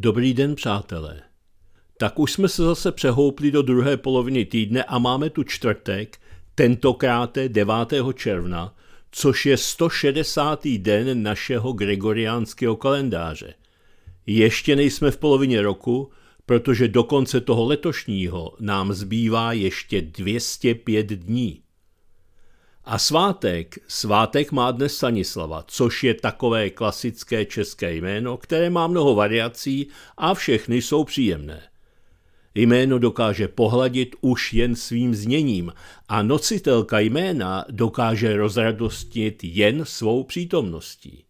Dobrý den, přátelé. Tak už jsme se zase přehoupli do druhé poloviny týdne a máme tu čtvrtek, tentokrát 9. června, což je 160. den našeho gregoriánského kalendáře. Ještě nejsme v polovině roku, protože do konce toho letošního nám zbývá ještě 205 dní. A svátek. Svátek má dnes Stanislava, což je takové klasické české jméno, které má mnoho variací a všechny jsou příjemné. Jméno dokáže pohladit už jen svým zněním a nocitelka jména dokáže rozradostnit jen svou přítomností.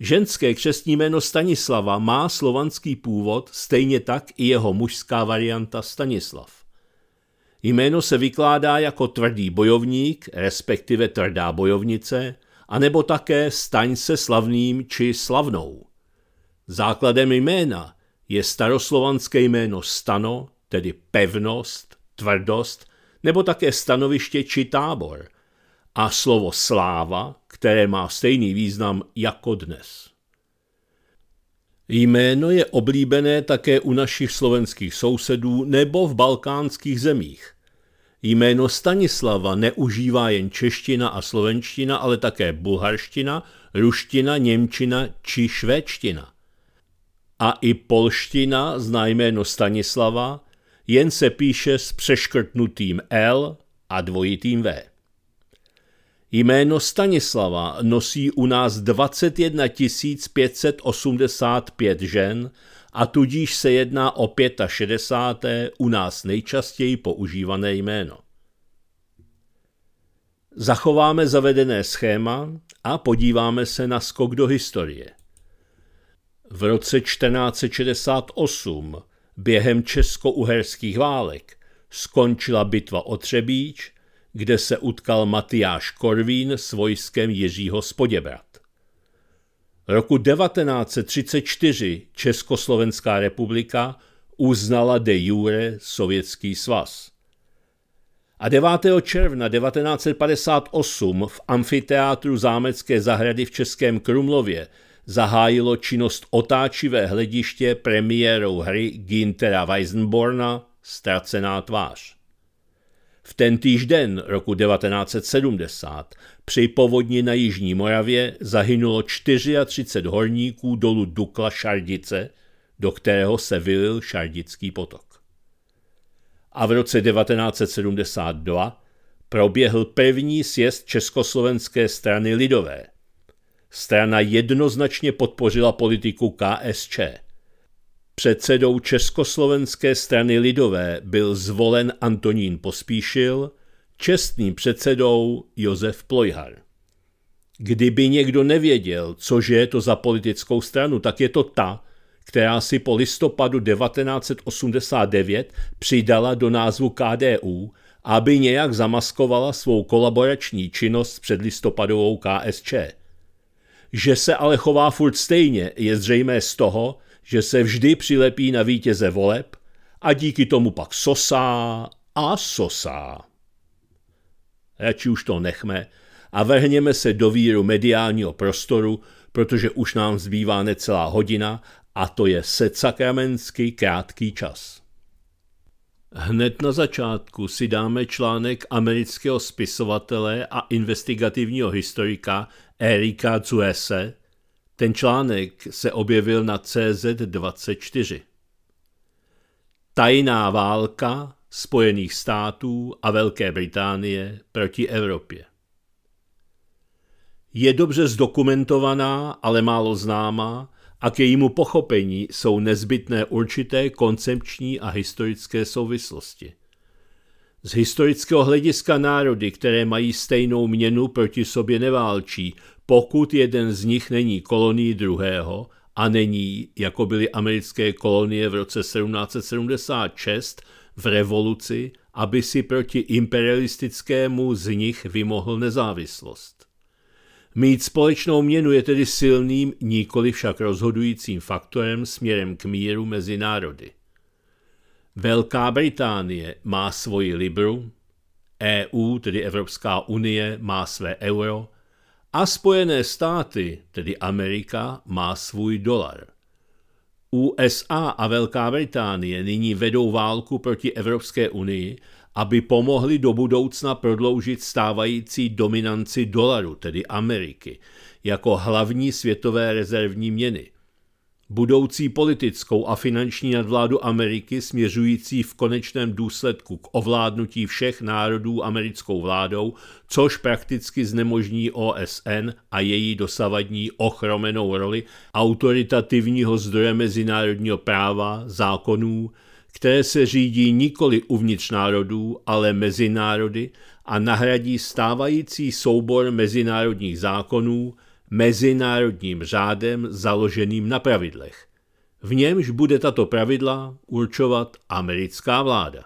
Ženské křestní jméno Stanislava má slovanský původ, stejně tak i jeho mužská varianta Stanislav. Jméno se vykládá jako tvrdý bojovník, respektive tvrdá bojovnice, anebo také staň se slavným či slavnou. Základem jména je staroslovanské jméno stano, tedy pevnost, tvrdost, nebo také stanoviště či tábor, a slovo sláva, které má stejný význam jako dnes. Jméno je oblíbené také u našich slovenských sousedů nebo v balkánských zemích. Jméno Stanislava neužívá jen čeština a slovenština, ale také bulharština, ruština, němčina či švédština. A i polština zná jméno Stanislava, jen se píše s přeškrtnutým L a dvojitým V. Jméno Stanislava nosí u nás 21 585 žen a tudíž se jedná o 65. u nás nejčastěji používané jméno. Zachováme zavedené schéma a podíváme se na skok do historie. V roce 1468 během česko-uherských válek skončila bitva o Třebíč, kde se utkal Matyáš Korvín s vojskem Jiřího Spoděbrat. Roku 1934 Československá republika uznala de jure Sovětský svaz. A 9. června 1958 v amfiteátru Zámecké zahrady v Českém Krumlově zahájilo činnost otáčivé hlediště premiérou hry Gintera Weisenborna Stracená tvář. V ten den roku 1970 při povodni na Jižní Moravě zahynulo 34 horníků dolu Dukla Šardice, do kterého se vylil Šardický potok. A v roce 1972 proběhl první sjezd Československé strany lidové. Strana jednoznačně podpořila politiku KSČ. Předsedou Československé strany lidové byl zvolen Antonín Pospíšil, čestným předsedou Josef Plojhar. Kdyby někdo nevěděl, cože je to za politickou stranu, tak je to ta, která si po listopadu 1989 přidala do názvu KDU, aby nějak zamaskovala svou kolaborační činnost před listopadovou KSČ. Že se ale chová furt stejně, je zřejmé z toho, že se vždy přilepí na vítěze voleb a díky tomu pak sosá a sosá. Radši už to nechme a vrhněme se do víru mediálního prostoru, protože už nám zbývá necelá hodina a to je secakramensky krátký čas. Hned na začátku si dáme článek amerického spisovatele a investigativního historika Erika Zuese, ten článek se objevil na CZ24. Tajná válka Spojených států a Velké Británie proti Evropě. Je dobře zdokumentovaná, ale málo známá a k jejímu pochopení jsou nezbytné určité koncepční a historické souvislosti. Z historického hlediska národy, které mají stejnou měnu, proti sobě neválčí, pokud jeden z nich není kolonií druhého a není, jako byly americké kolonie v roce 1776 v revoluci, aby si proti imperialistickému z nich vymohl nezávislost. Mít společnou měnu je tedy silným, nikoli však rozhodujícím faktorem směrem k míru mezi národy. Velká Británie má svoji libru, EU, tedy Evropská unie, má své euro a Spojené státy, tedy Amerika, má svůj dolar. USA a Velká Británie nyní vedou válku proti Evropské unii, aby pomohli do budoucna prodloužit stávající dominanci dolaru, tedy Ameriky, jako hlavní světové rezervní měny. Budoucí politickou a finanční nadvládu Ameriky směřující v konečném důsledku k ovládnutí všech národů americkou vládou, což prakticky znemožní OSN a její dosavadní ochromenou roli autoritativního zdroje mezinárodního práva, zákonů, které se řídí nikoli uvnitř národů, ale mezinárody a nahradí stávající soubor mezinárodních zákonů, mezinárodním řádem založeným na pravidlech. V němž bude tato pravidla určovat americká vláda.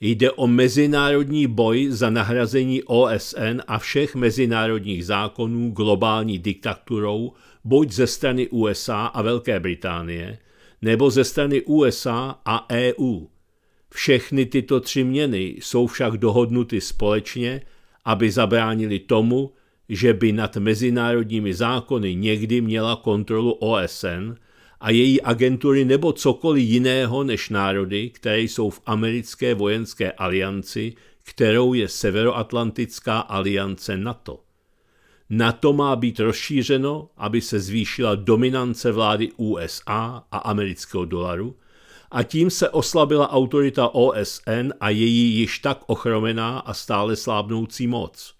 Jde o mezinárodní boj za nahrazení OSN a všech mezinárodních zákonů globální diktaturou buď ze strany USA a Velké Británie, nebo ze strany USA a EU. Všechny tyto tři měny jsou však dohodnuty společně, aby zabránili tomu, že by nad mezinárodními zákony někdy měla kontrolu OSN a její agentury nebo cokoliv jiného než národy, které jsou v americké vojenské alianci, kterou je Severoatlantická aliance NATO. NATO má být rozšířeno, aby se zvýšila dominance vlády USA a amerického dolaru a tím se oslabila autorita OSN a její již tak ochromená a stále slábnoucí moc.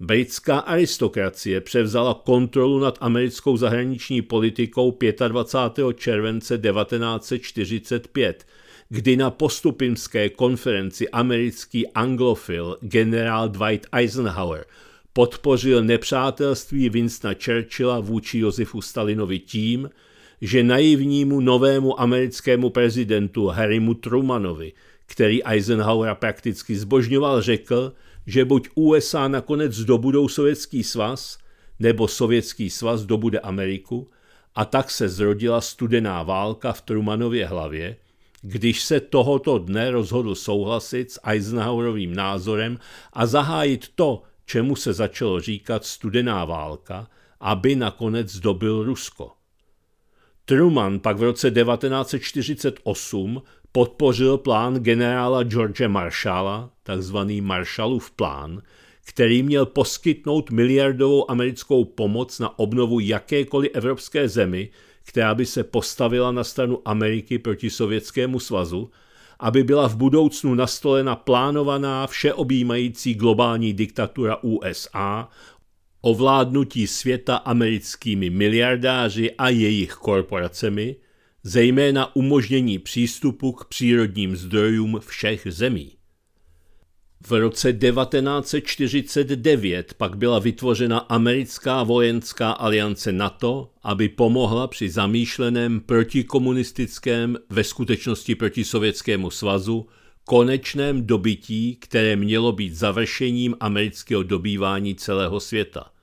Britská aristokracie převzala kontrolu nad americkou zahraniční politikou 25. července 1945, kdy na postupimské konferenci americký anglofil generál Dwight Eisenhower podpořil nepřátelství Winstona Churchilla vůči Josefu Stalinovi tím, že naivnímu novému americkému prezidentu Harrymu Trumanovi, který Eisenhowera prakticky zbožňoval, řekl, že buď USA nakonec dobudou Sovětský svaz, nebo Sovětský svaz dobude Ameriku, a tak se zrodila studená válka v Trumanově hlavě, když se tohoto dne rozhodl souhlasit s Eisenhowerovým názorem a zahájit to, čemu se začalo říkat studená válka, aby nakonec dobil Rusko. Truman pak v roce 1948 podpořil plán generála George Marshalla, takzvaný Marshallův plán, který měl poskytnout miliardovou americkou pomoc na obnovu jakékoliv evropské zemi, která by se postavila na stranu Ameriky proti Sovětskému svazu, aby byla v budoucnu nastolena plánovaná všeobjímající globální diktatura USA, ovládnutí světa americkými miliardáři a jejich korporacemi – zejména umožnění přístupu k přírodním zdrojům všech zemí. V roce 1949 pak byla vytvořena americká vojenská aliance NATO, aby pomohla při zamýšleném protikomunistickém, ve skutečnosti proti Sovětskému svazu, konečném dobití, které mělo být završením amerického dobývání celého světa –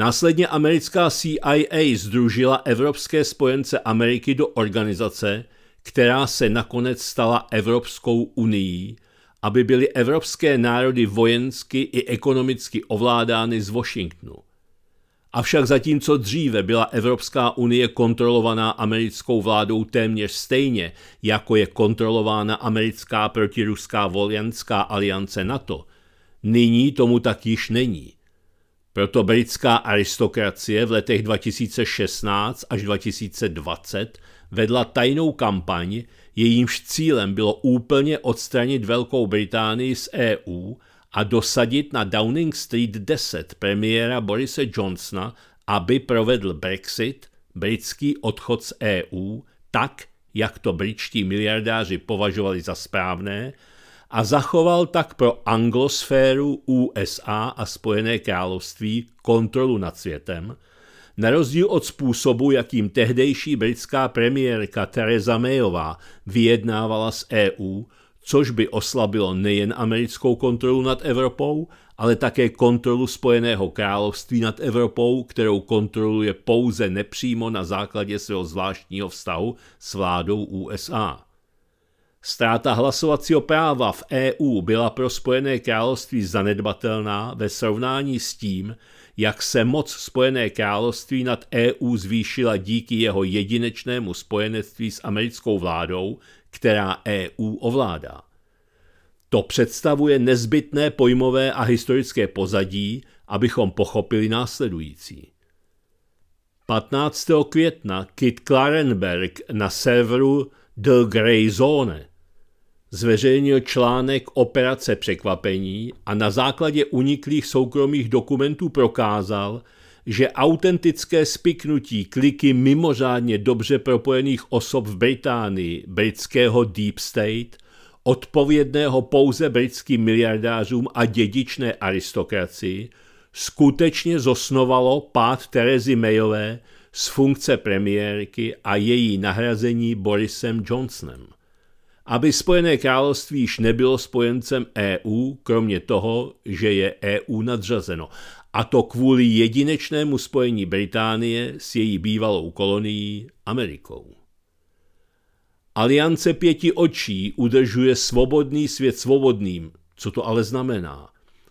Následně americká CIA združila evropské spojence Ameriky do organizace, která se nakonec stala Evropskou unii, aby byly evropské národy vojensky i ekonomicky ovládány z Washingtonu. Avšak zatímco dříve byla Evropská unie kontrolovaná americkou vládou téměř stejně, jako je kontrolována americká protiruská vojenská aliance NATO, nyní tomu tak již není – proto britská aristokracie v letech 2016 až 2020 vedla tajnou kampaň, jejímž cílem bylo úplně odstranit Velkou Británii z EU a dosadit na Downing Street 10 premiéra Borise Johnsona, aby provedl Brexit, britský odchod z EU, tak, jak to britští miliardáři považovali za správné, a zachoval tak pro anglosféru USA a Spojené království kontrolu nad světem, na rozdíl od způsobu, jakým tehdejší britská premiérka Theresa Mayová vyjednávala s EU, což by oslabilo nejen americkou kontrolu nad Evropou, ale také kontrolu Spojeného království nad Evropou, kterou kontroluje pouze nepřímo na základě svého zvláštního vztahu s vládou USA. Stráta hlasovacího práva v EU byla pro Spojené království zanedbatelná ve srovnání s tím, jak se moc Spojené království nad EU zvýšila díky jeho jedinečnému spojenectví s americkou vládou, která EU ovládá. To představuje nezbytné pojmové a historické pozadí, abychom pochopili následující. 15. května Kit Klarenberg na serveru The Grey Zone zveřejnil článek Operace překvapení a na základě uniklých soukromých dokumentů prokázal, že autentické spiknutí kliky mimořádně dobře propojených osob v Británii, britského Deep State, odpovědného pouze britským miliardářům a dědičné aristokracii, skutečně zosnovalo pád Terezy Mayové z funkce premiérky a její nahrazení Borisem Johnsonem. Aby Spojené království již nebylo spojencem EU, kromě toho, že je EU nadřazeno. A to kvůli jedinečnému spojení Británie s její bývalou kolonií Amerikou. Aliance pěti očí udržuje svobodný svět svobodným. Co to ale znamená?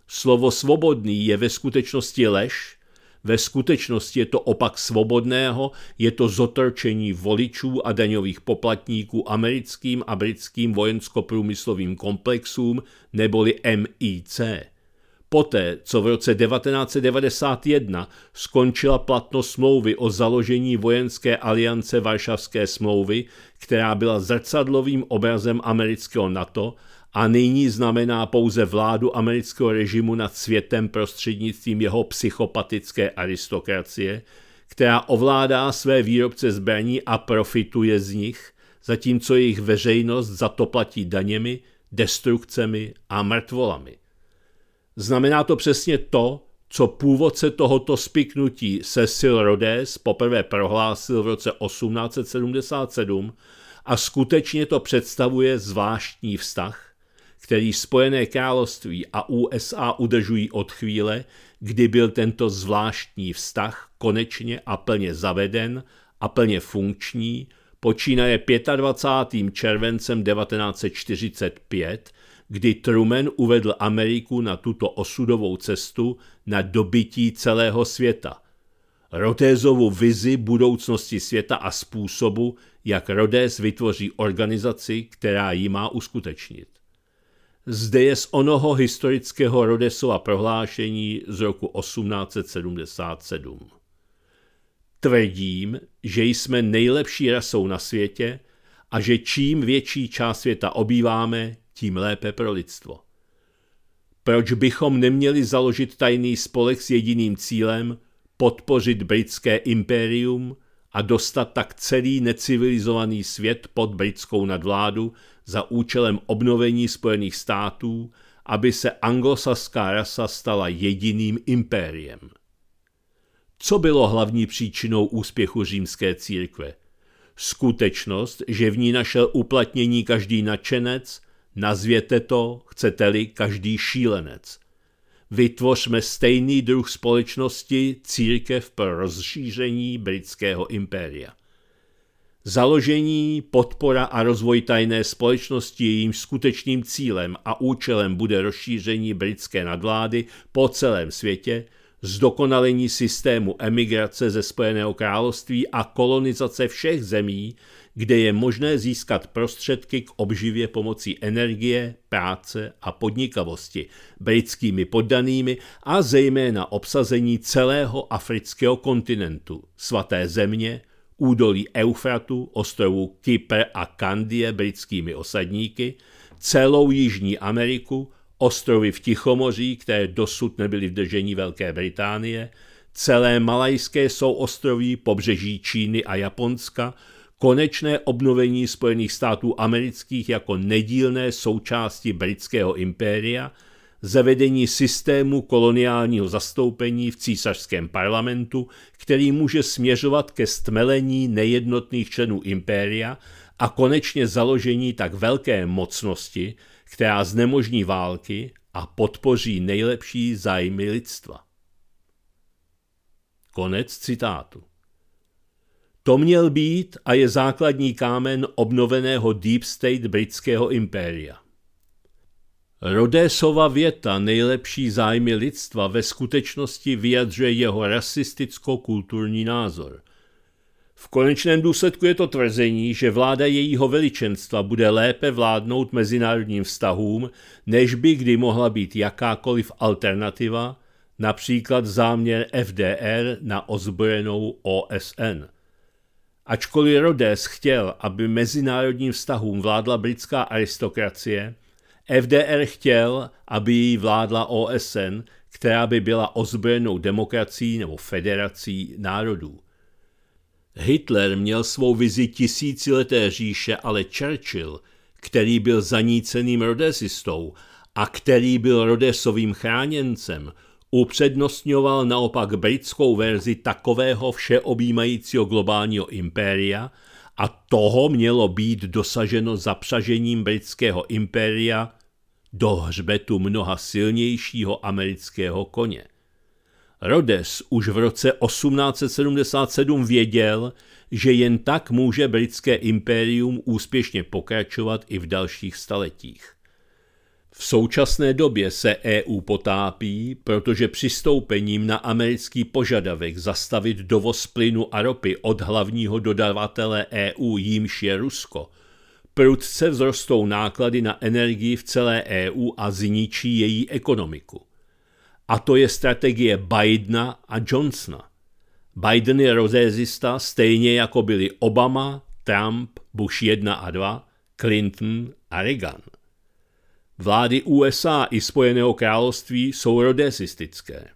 Slovo svobodný je ve skutečnosti lež, ve skutečnosti je to opak svobodného, je to zotrčení voličů a daňových poplatníků americkým a britským vojensko-průmyslovým komplexům neboli MIC. Poté, co v roce 1991 skončila platnost smlouvy o založení vojenské aliance Varšavské smlouvy, která byla zrcadlovým obrazem amerického NATO, a nyní znamená pouze vládu amerického režimu nad světem prostřednictvím jeho psychopatické aristokracie, která ovládá své výrobce zbraní a profituje z nich, zatímco jejich veřejnost za to platí daněmi, destrukcemi a mrtvolami. Znamená to přesně to, co původce tohoto spiknutí Cecil Rhodes poprvé prohlásil v roce 1877 a skutečně to představuje zvláštní vztah, který Spojené království a USA udržují od chvíle, kdy byl tento zvláštní vztah konečně a plně zaveden a plně funkční, počínaje 25. červencem 1945, kdy Truman uvedl Ameriku na tuto osudovou cestu na dobytí celého světa. Rodézovu vizi budoucnosti světa a způsobu, jak Rodéz vytvoří organizaci, která ji má uskutečnit zde je z onoho historického Rodesova prohlášení z roku 1877. Tvrdím, že jsme nejlepší rasou na světě a že čím větší část světa obýváme, tím lépe pro lidstvo. Proč bychom neměli založit tajný spolek s jediným cílem podpořit britské impérium – a dostat tak celý necivilizovaný svět pod britskou nadvládu za účelem obnovení Spojených států, aby se anglosaská rasa stala jediným impériem. Co bylo hlavní příčinou úspěchu římské církve? Skutečnost, že v ní našel uplatnění každý nadšenec, nazvěte to, chcete-li, každý šílenec – vytvořme stejný druh společnosti církev pro rozšíření britského impéria. Založení, podpora a rozvoj tajné společnosti je jejím skutečným cílem a účelem bude rozšíření britské nadvlády po celém světě, zdokonalení systému emigrace ze Spojeného království a kolonizace všech zemí, kde je možné získat prostředky k obživě pomocí energie, práce a podnikavosti britskými poddanými a zejména obsazení celého afrického kontinentu, svaté země, údolí Eufratu, ostrovů Kypr a Kandie britskými osadníky, celou Jižní Ameriku, ostrovy v Tichomoří, které dosud nebyly v držení Velké Británie, celé malajské souostroví, pobřeží Číny a Japonska, konečné obnovení Spojených států amerických jako nedílné součásti britského impéria, zavedení systému koloniálního zastoupení v císařském parlamentu, který může směřovat ke stmelení nejednotných členů impéria a konečně založení tak velké mocnosti, která znemožní války a podpoří nejlepší zájmy lidstva. Konec citátu. To měl být a je základní kámen obnoveného deep state britského impéria. Rodésova věta nejlepší zájmy lidstva ve skutečnosti vyjadřuje jeho rasisticko-kulturní názor. V konečném důsledku je to tvrzení, že vláda jejího veličenstva bude lépe vládnout mezinárodním vztahům, než by kdy mohla být jakákoliv alternativa, například záměr FDR na ozbrojenou OSN – Ačkoliv Rhodes chtěl, aby mezinárodním vztahům vládla britská aristokracie, FDR chtěl, aby jí vládla OSN, která by byla ozbrojenou demokracií nebo federací národů. Hitler měl svou vizi tisícileté říše, ale Churchill, který byl zaníceným rodesistou a který byl rodesovým chráněncem, upřednostňoval naopak britskou verzi takového všeobjímajícího globálního impéria a toho mělo být dosaženo zapřažením britského impéria do hřbetu mnoha silnějšího amerického koně. Rhodes už v roce 1877 věděl, že jen tak může britské impérium úspěšně pokračovat i v dalších staletích. V současné době se EU potápí, protože přistoupením na americký požadavek zastavit dovoz plynu a ropy od hlavního dodavatele EU, jímž je Rusko, prudce vzrostou náklady na energii v celé EU a zničí její ekonomiku. A to je strategie Bidena a Johnsona. Biden je rozézista stejně jako byli Obama, Trump, Bush 1 a 2, Clinton a Reagan. Vlády USA i Spojeného království jsou rodesistické.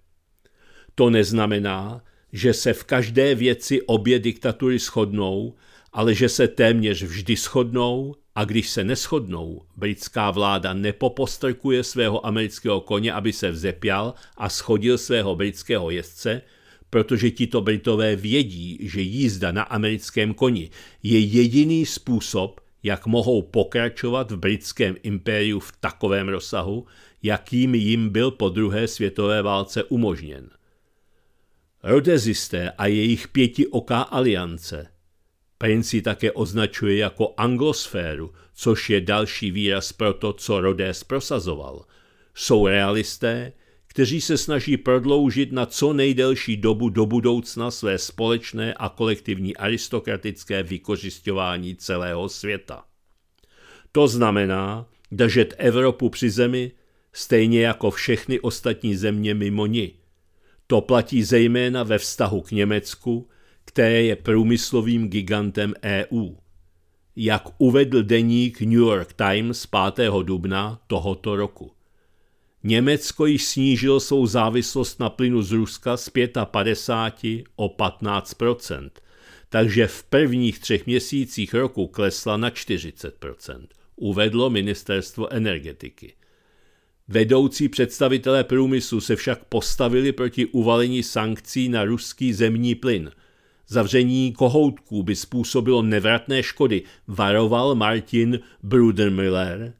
To neznamená, že se v každé věci obě diktatury shodnou, ale že se téměř vždy shodnou a když se neschodnou, britská vláda nepopostrkuje svého amerického koně, aby se vzepjal a schodil svého britského jezdce, protože tito Britové vědí, že jízda na americkém koni je jediný způsob, jak mohou pokračovat v britském impériu v takovém rozsahu, jakým jim byl po druhé světové válce umožněn. Rodezisté a jejich pěti oká aliance. Prince ji také označuje jako anglosféru, což je další výraz pro to, co Rodés prosazoval. Jsou realisté, kteří se snaží prodloužit na co nejdelší dobu do budoucna své společné a kolektivní aristokratické vykořišťování celého světa. To znamená držet Evropu při zemi, stejně jako všechny ostatní země mimo ní. To platí zejména ve vztahu k Německu, které je průmyslovým gigantem EU. Jak uvedl deník New York Times 5. dubna tohoto roku – Německo již snížilo svou závislost na plynu z Ruska z 55 o 15 takže v prvních třech měsících roku klesla na 40 uvedlo ministerstvo energetiky. Vedoucí představitelé průmyslu se však postavili proti uvalení sankcí na ruský zemní plyn. Zavření kohoutků by způsobilo nevratné škody, varoval Martin Brudermiller,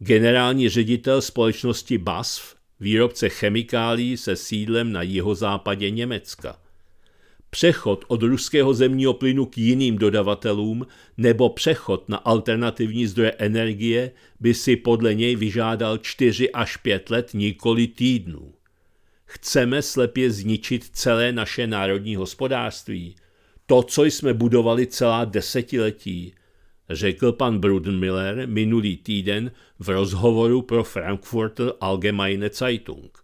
generální ředitel společnosti BASF, výrobce chemikálí se sídlem na jihozápadě Německa. Přechod od ruského zemního plynu k jiným dodavatelům nebo přechod na alternativní zdroje energie by si podle něj vyžádal 4 až 5 let, nikoli týdnů. Chceme slepě zničit celé naše národní hospodářství, to, co jsme budovali celá desetiletí, řekl pan Brudenmiller minulý týden v rozhovoru pro Frankfurter Allgemeine Zeitung.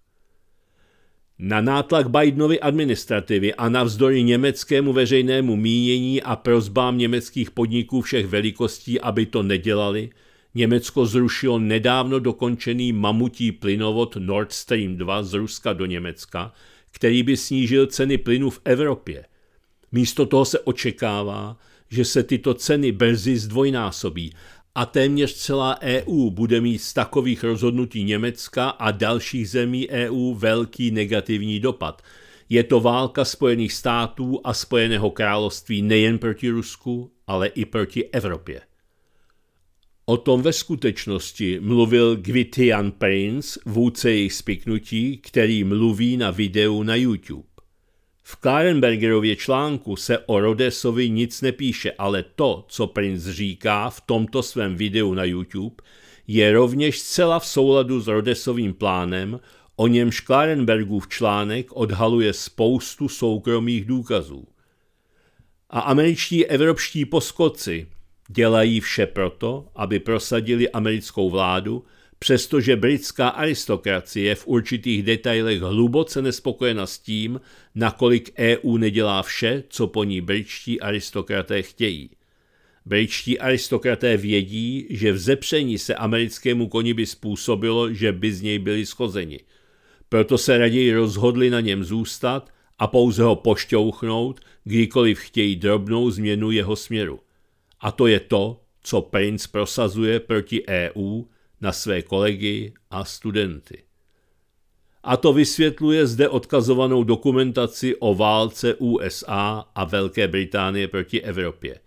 Na nátlak Bidenovy administrativy a navzdory německému veřejnému mínění a prozbám německých podniků všech velikostí, aby to nedělali, Německo zrušilo nedávno dokončený mamutí plynovod Nord Stream 2 z Ruska do Německa, který by snížil ceny plynu v Evropě. Místo toho se očekává, že se tyto ceny brzy zdvojnásobí a téměř celá EU bude mít z takových rozhodnutí Německa a dalších zemí EU velký negativní dopad. Je to válka Spojených států a Spojeného království nejen proti Rusku, ale i proti Evropě. O tom ve skutečnosti mluvil Gwityan Prince, vůdce jejich spiknutí, který mluví na videu na YouTube. V Klarenbergerově článku se o Rodesovi nic nepíše, ale to, co princ říká v tomto svém videu na YouTube, je rovněž zcela v souladu s Rodesovým plánem, o němž Klarenbergův článek odhaluje spoustu soukromých důkazů. A američtí evropští poskoci dělají vše proto, aby prosadili americkou vládu, Přestože britská aristokracie v určitých detailech hluboce nespokojena s tím, nakolik EU nedělá vše, co po ní britští aristokraté chtějí. Britští aristokraté vědí, že vzepření se americkému koni by způsobilo, že by z něj byli schozeni. Proto se raději rozhodli na něm zůstat a pouze ho pošťouchnout, kdykoliv chtějí drobnou změnu jeho směru. A to je to, co princ prosazuje proti EU na své kolegy a studenty. A to vysvětluje zde odkazovanou dokumentaci o válce USA a Velké Británie proti Evropě.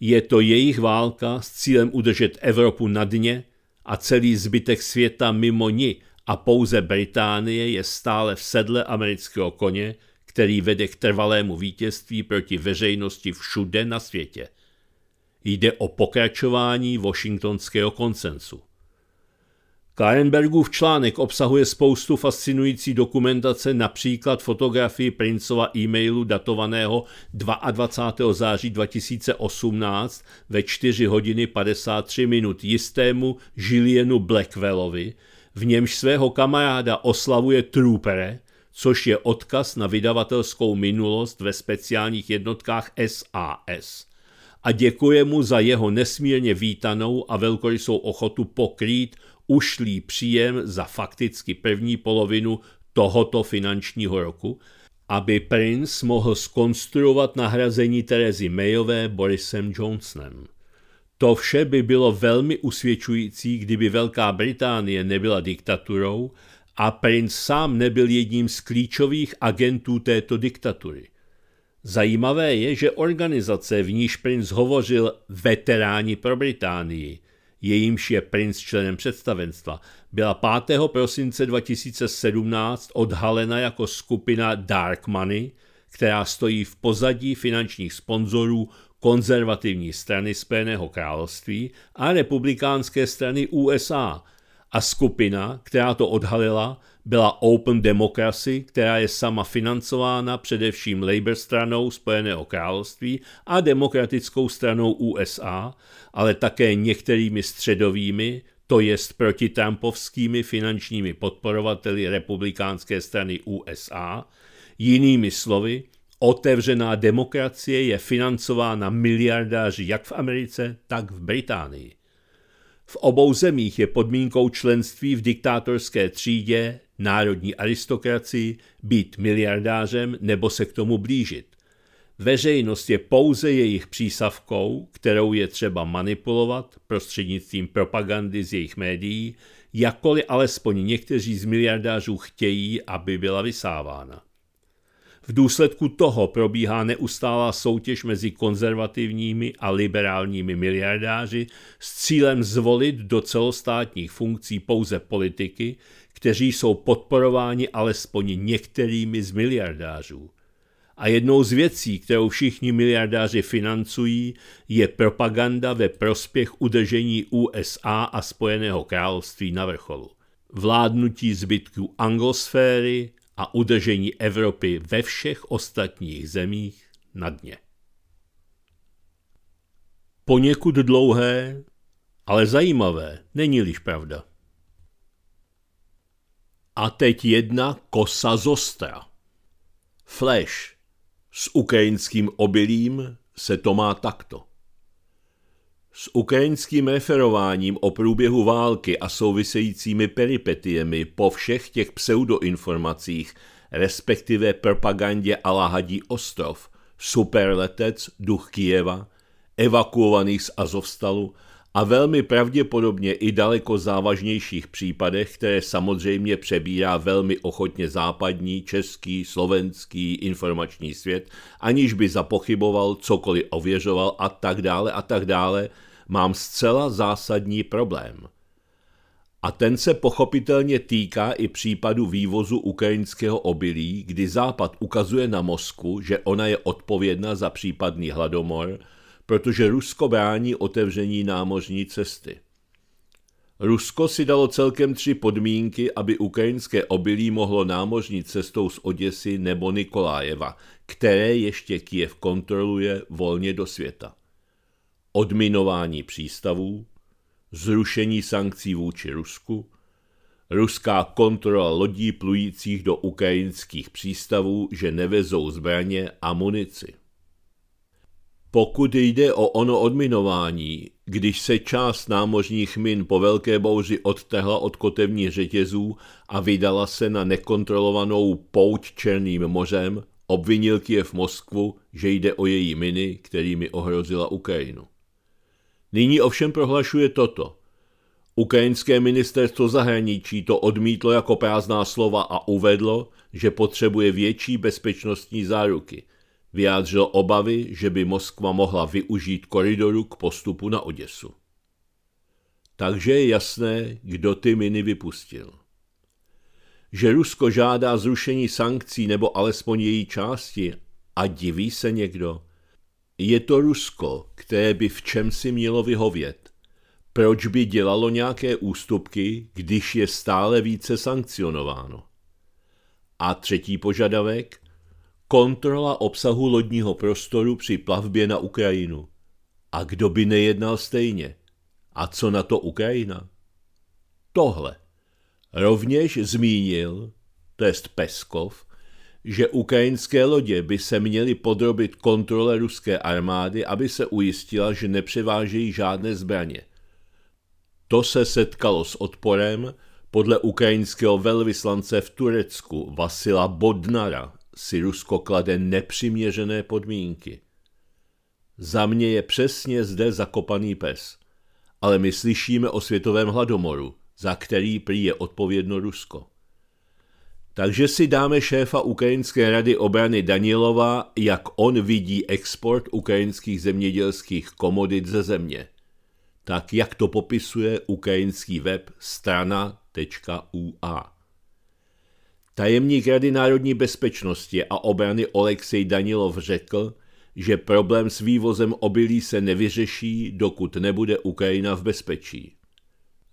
Je to jejich válka s cílem udržet Evropu na dně a celý zbytek světa mimo ní a pouze Británie je stále v sedle amerického koně, který vede k trvalému vítězství proti veřejnosti všude na světě. Jde o pokračování washingtonského koncensu. Kleinbergův článek obsahuje spoustu fascinující dokumentace, například fotografii Princova e-mailu datovaného 22. září 2018 ve 4 hodiny 53 minut jistému Žilienu Blackwellovi, v němž svého kamaráda oslavuje Troopere, což je odkaz na vydavatelskou minulost ve speciálních jednotkách SAS a děkuje mu za jeho nesmírně vítanou a velkorysou ochotu pokrýt ušlý příjem za fakticky první polovinu tohoto finančního roku, aby Prince mohl skonstruovat nahrazení Terezy Mayové Borisem Johnsonem. To vše by bylo velmi usvědčující, kdyby Velká Británie nebyla diktaturou a Prince sám nebyl jedním z klíčových agentů této diktatury. Zajímavé je, že organizace, v níž Prince hovořil veteráni pro Británii, jejímž je princ členem představenstva, byla 5. prosince 2017 odhalena jako skupina Dark Money, která stojí v pozadí finančních sponzorů konzervativní strany Spojeného království a republikánské strany USA a skupina, která to odhalila, byla Open Democracy, která je sama financována především Labour stranou Spojeného království a demokratickou stranou USA, ale také některými středovými, to jest protitrampovskými finančními podporovateli republikánské strany USA. Jinými slovy, otevřená demokracie je financována miliardáři jak v Americe, tak v Británii. V obou zemích je podmínkou členství v diktátorské třídě, národní aristokracii, být miliardářem nebo se k tomu blížit. Veřejnost je pouze jejich přísavkou, kterou je třeba manipulovat prostřednictvím propagandy z jejich médií, jakkoliv alespoň někteří z miliardářů chtějí, aby byla vysávána. V důsledku toho probíhá neustálá soutěž mezi konzervativními a liberálními miliardáři s cílem zvolit do celostátních funkcí pouze politiky, kteří jsou podporováni alespoň některými z miliardářů. A jednou z věcí, kterou všichni miliardáři financují, je propaganda ve prospěch udržení USA a Spojeného království na vrcholu. Vládnutí zbytků anglosféry, a udržení Evropy ve všech ostatních zemích na dně. Poněkud dlouhé, ale zajímavé, není-liž pravda. A teď jedna kosa zostra. Flash s ukrajinským obilím se to má takto. S ukrajinským referováním o průběhu války a souvisejícími peripetiemi po všech těch pseudoinformacích, respektive propagandě Alahadí ostrov, superletec, duch Kijeva, evakuovaných z Azovstalu a velmi pravděpodobně i daleko závažnějších případech, které samozřejmě přebírá velmi ochotně západní, český, slovenský informační svět, aniž by zapochyboval, cokoliv ověřoval a tak dále a tak dále, mám zcela zásadní problém. A ten se pochopitelně týká i případu vývozu ukrajinského obilí, kdy Západ ukazuje na Mosku, že ona je odpovědna za případný hladomor – protože Rusko brání otevření námořní cesty. Rusko si dalo celkem tři podmínky, aby ukrajinské obilí mohlo námořní cestou z Oděsy nebo Nikolájeva, které ještě Kiev kontroluje volně do světa. Odminování přístavů, zrušení sankcí vůči Rusku, ruská kontrola lodí plujících do ukrajinských přístavů, že nevezou zbraně a munici. Pokud jde o ono odminování, když se část námořních min po velké bouři odtehla od kotevní řetězů a vydala se na nekontrolovanou pouť Černým mořem, obvinil Kiev Moskvu, že jde o její miny, kterými ohrozila Ukrajinu. Nyní ovšem prohlašuje toto. Ukrajinské ministerstvo zahraničí to odmítlo jako prázdná slova a uvedlo, že potřebuje větší bezpečnostní záruky – vyjádřil obavy, že by Moskva mohla využít koridoru k postupu na Oděsu. Takže je jasné, kdo ty miny vypustil. Že Rusko žádá zrušení sankcí nebo alespoň její části a diví se někdo. Je to Rusko, které by v čem si mělo vyhovět. Proč by dělalo nějaké ústupky, když je stále více sankcionováno? A třetí požadavek – kontrola obsahu lodního prostoru při plavbě na Ukrajinu. A kdo by nejednal stejně? A co na to Ukrajina? Tohle. Rovněž zmínil, to jest Peskov, že ukrajinské lodě by se měly podrobit kontrole ruské armády, aby se ujistila, že nepřevážejí žádné zbraně. To se setkalo s odporem podle ukrajinského velvyslance v Turecku Vasila Bodnara si Rusko klade nepřiměřené podmínky. Za mě je přesně zde zakopaný pes. Ale my slyšíme o světovém hladomoru, za který prý je odpovědno Rusko. Takže si dáme šéfa Ukrajinské rady obrany Danilova, jak on vidí export ukrajinských zemědělských komodit ze země. Tak jak to popisuje ukrajinský web strana.ua. Tajemník Rady národní bezpečnosti a obrany Oleksej Danilov řekl, že problém s vývozem obilí se nevyřeší, dokud nebude Ukrajina v bezpečí.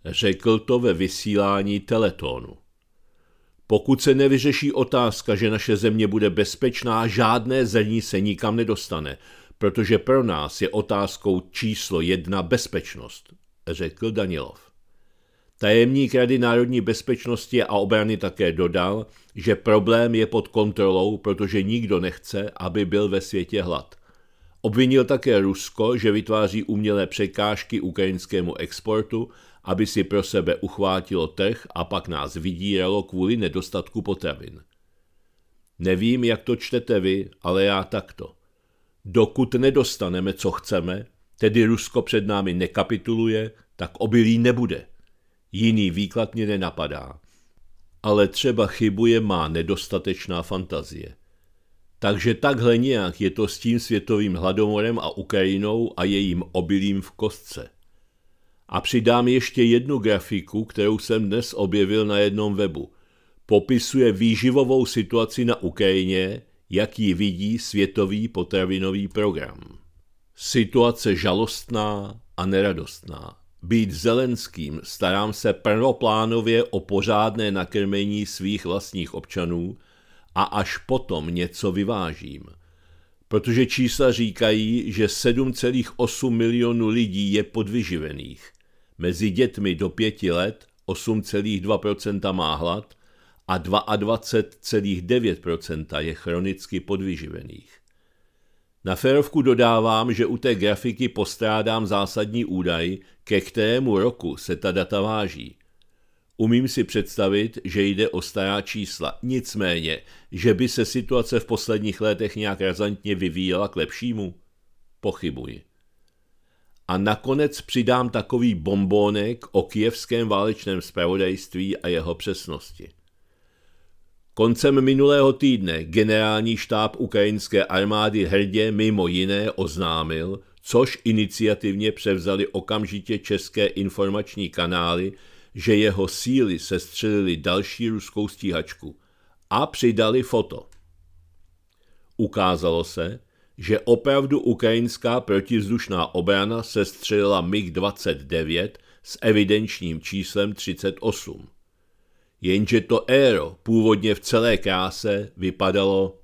Řekl to ve vysílání teletónu. Pokud se nevyřeší otázka, že naše země bude bezpečná, žádné zrní se nikam nedostane, protože pro nás je otázkou číslo jedna bezpečnost, řekl Danilov. Tajemník Rady národní bezpečnosti a obrany také dodal, že problém je pod kontrolou, protože nikdo nechce, aby byl ve světě hlad. Obvinil také Rusko, že vytváří umělé překážky ukrajinskému exportu, aby si pro sebe uchvátilo trh a pak nás vydíralo kvůli nedostatku potravin. Nevím, jak to čtete vy, ale já takto. Dokud nedostaneme, co chceme, tedy Rusko před námi nekapituluje, tak obilí nebude – Jiný výklad mě nenapadá. Ale třeba chybuje má nedostatečná fantazie. Takže takhle nějak je to s tím světovým hladomorem a Ukrajinou a jejím obilím v kostce. A přidám ještě jednu grafiku, kterou jsem dnes objevil na jednom webu. Popisuje výživovou situaci na Ukrajině, jak ji vidí světový potravinový program. Situace žalostná a neradostná být Zelenským, starám se prvoplánově o pořádné nakrmení svých vlastních občanů a až potom něco vyvážím. Protože čísla říkají, že 7,8 milionů lidí je podvyživených. Mezi dětmi do pěti let 8,2% má hlad a 22,9% je chronicky podvyživených. Na ferovku dodávám, že u té grafiky postrádám zásadní údaj, ke kterému roku se ta data váží. Umím si představit, že jde o stará čísla, nicméně, že by se situace v posledních letech nějak razantně vyvíjela k lepšímu? Pochybuji. A nakonec přidám takový bombónek o kijevském válečném spravodajství a jeho přesnosti. Koncem minulého týdne generální štáb ukrajinské armády hrdě mimo jiné oznámil, což iniciativně převzali okamžitě české informační kanály, že jeho síly sestřelili další ruskou stíhačku a přidali foto. Ukázalo se, že opravdu ukrajinská protizdušná obrana sestřelila MiG-29 s evidenčním číslem 38. Jenže to éro původně v celé kráse vypadalo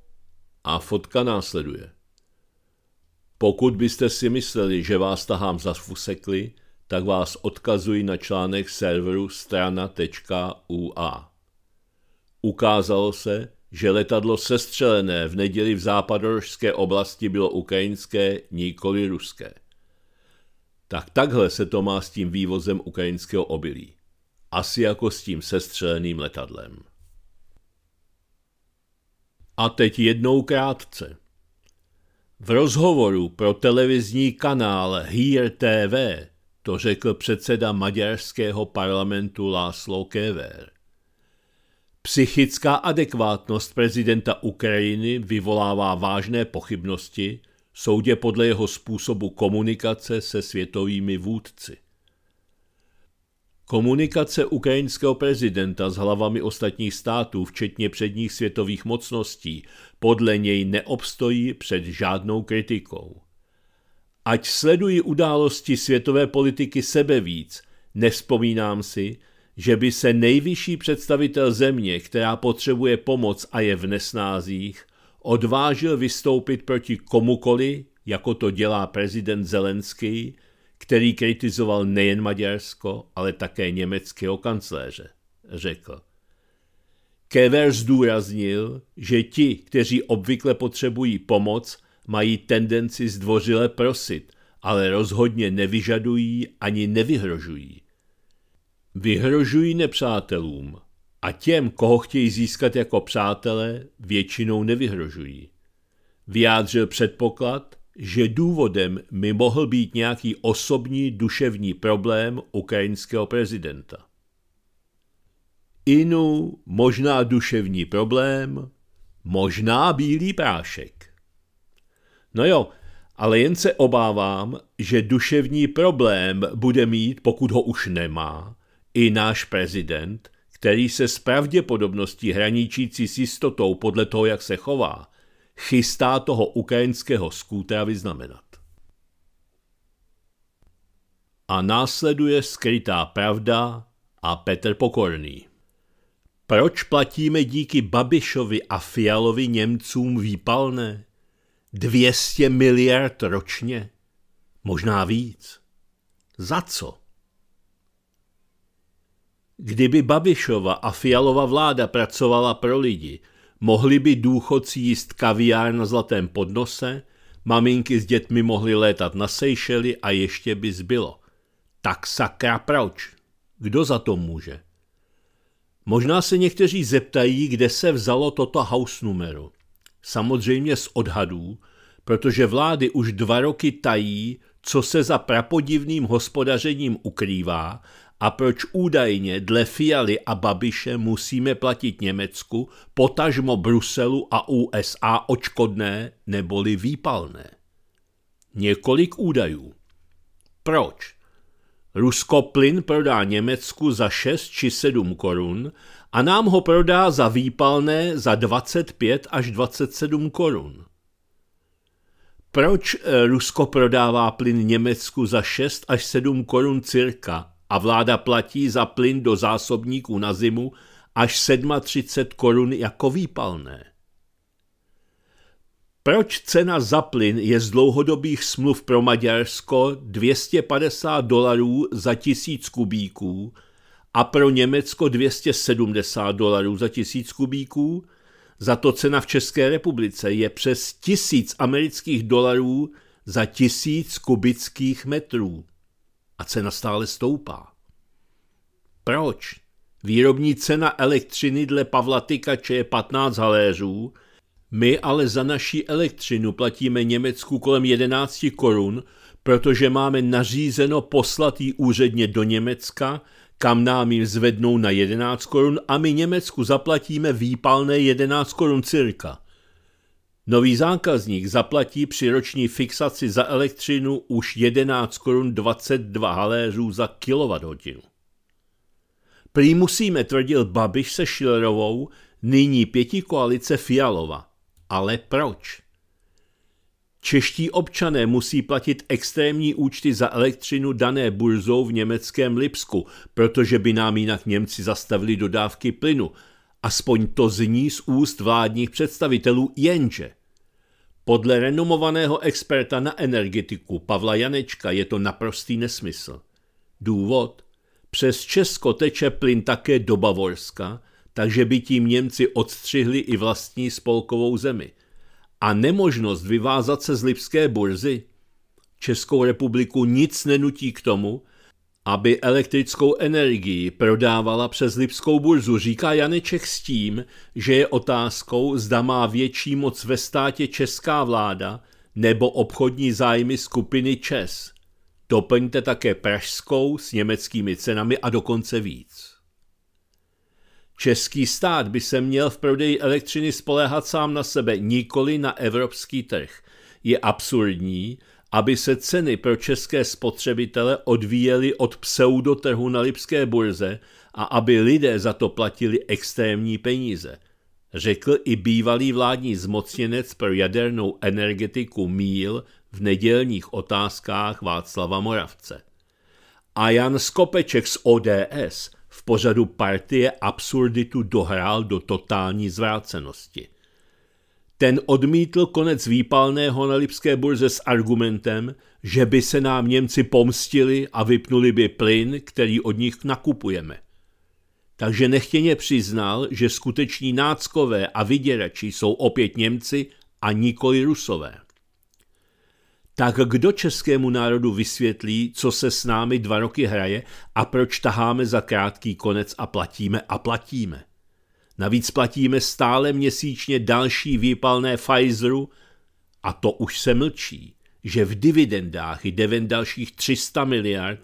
a fotka následuje. Pokud byste si mysleli, že vás tahám za fusekli, tak vás odkazuji na článek serveru strana.ua. Ukázalo se, že letadlo sestřelené v neděli v západorožské oblasti bylo ukrajinské, nikoli ruské. Tak takhle se to má s tím vývozem ukrajinského obilí. Asi jako s tím sestřeleným letadlem. A teď jednou krátce. V rozhovoru pro televizní kanál Hír TV to řekl předseda maďarského parlamentu László Kever. Psychická adekvátnost prezidenta Ukrajiny vyvolává vážné pochybnosti, soudě podle jeho způsobu komunikace se světovými vůdci. Komunikace ukrajinského prezidenta s hlavami ostatních států, včetně předních světových mocností, podle něj neobstojí před žádnou kritikou. Ať sleduji události světové politiky sebe víc, nespomínám si, že by se nejvyšší představitel země, která potřebuje pomoc a je v nesnázích, odvážil vystoupit proti komukoli, jako to dělá prezident Zelenský, který kritizoval nejen Maďarsko, ale také německého kancléře, řekl. Kever zdůraznil, že ti, kteří obvykle potřebují pomoc, mají tendenci zdvořile prosit, ale rozhodně nevyžadují ani nevyhrožují. Vyhrožují nepřátelům a těm, koho chtějí získat jako přátele, většinou nevyhrožují. Vyjádřil předpoklad, že důvodem mi mohl být nějaký osobní duševní problém ukrajinského prezidenta. Inu, možná duševní problém, možná bílý prášek. No jo, ale jen se obávám, že duševní problém bude mít, pokud ho už nemá, i náš prezident, který se s pravděpodobností hraničící s jistotou podle toho, jak se chová, chystá toho ukrajinského skútra vyznamenat. A následuje skrytá pravda a Petr Pokorný. Proč platíme díky Babišovi a Fialovi Němcům výpalné? 200 miliard ročně? Možná víc. Za co? Kdyby Babišova a Fialova vláda pracovala pro lidi, Mohli by důchodci jíst kaviár na zlatém podnose, maminky s dětmi mohly létat na Seychely a ještě by zbylo. Tak sakra proč? Kdo za to může? Možná se někteří zeptají, kde se vzalo toto house numero. Samozřejmě z odhadů, protože vlády už dva roky tají, co se za prapodivným hospodařením ukrývá a proč údajně dle Fialy a Babiše musíme platit Německu, potažmo Bruselu a USA očkodné neboli výpalné. Několik údajů. Proč? Rusko plyn prodá Německu za 6 či 7 korun a nám ho prodá za výpalné za 25 až 27 korun. Proč eh, Rusko prodává plyn Německu za 6 až 7 korun cirka a vláda platí za plyn do zásobníků na zimu až 37 korun jako výpalné. Proč cena za plyn je z dlouhodobých smluv pro Maďarsko 250 dolarů za tisíc kubíků a pro Německo 270 dolarů za tisíc kubíků? Za to cena v České republice je přes tisíc amerických dolarů za tisíc kubických metrů a cena stále stoupá. Proč? Výrobní cena elektřiny dle Pavla Tykače je 15 haléřů, my ale za naší elektřinu platíme Německu kolem 11 korun, protože máme nařízeno poslat ji úředně do Německa, kam nám ji zvednou na 11 korun a my Německu zaplatíme výpalné 11 korun cirka. Nový zákazník zaplatí při roční fixaci za elektřinu už 11 korun 22 haléřů za kWh. Prý musíme, tvrdil Babiš se Šilerovou, nyní pěti koalice Fialova. Ale proč? Čeští občané musí platit extrémní účty za elektřinu dané burzou v německém Lipsku, protože by nám jinak Němci zastavili dodávky plynu – Aspoň to zní z úst vládních představitelů, jenže podle renomovaného experta na energetiku Pavla Janečka je to naprostý nesmysl. Důvod? Přes Česko teče plyn také do Bavorska, takže by tím Němci odstřihli i vlastní spolkovou zemi. A nemožnost vyvázat se z Lipské burzy? Českou republiku nic nenutí k tomu, aby elektrickou energii prodávala přes Lipskou burzu, říká Janeček s tím, že je otázkou, zda má větší moc ve státě česká vláda nebo obchodní zájmy skupiny ČES. Doplňte také pražskou s německými cenami a dokonce víc. Český stát by se měl v prodeji elektřiny spoléhat sám na sebe, nikoli na evropský trh. Je absurdní, aby se ceny pro české spotřebitele odvíjely od pseudotrhu na Lipské burze a aby lidé za to platili extrémní peníze, řekl i bývalý vládní zmocněnec pro jadernou energetiku Míl v nedělních otázkách Václava Moravce. A Jan Skopeček z ODS v pořadu partie absurditu dohrál do totální zvrácenosti. Ten odmítl konec výpalného na Lipské burze s argumentem, že by se nám Němci pomstili a vypnuli by plyn, který od nich nakupujeme. Takže nechtěně přiznal, že skuteční náckové a vyděrači jsou opět Němci a nikoli Rusové. Tak kdo českému národu vysvětlí, co se s námi dva roky hraje a proč taháme za krátký konec a platíme a platíme? Navíc platíme stále měsíčně další výpalné Pfizeru a to už se mlčí, že v dividendách jde ven dalších 300 miliard,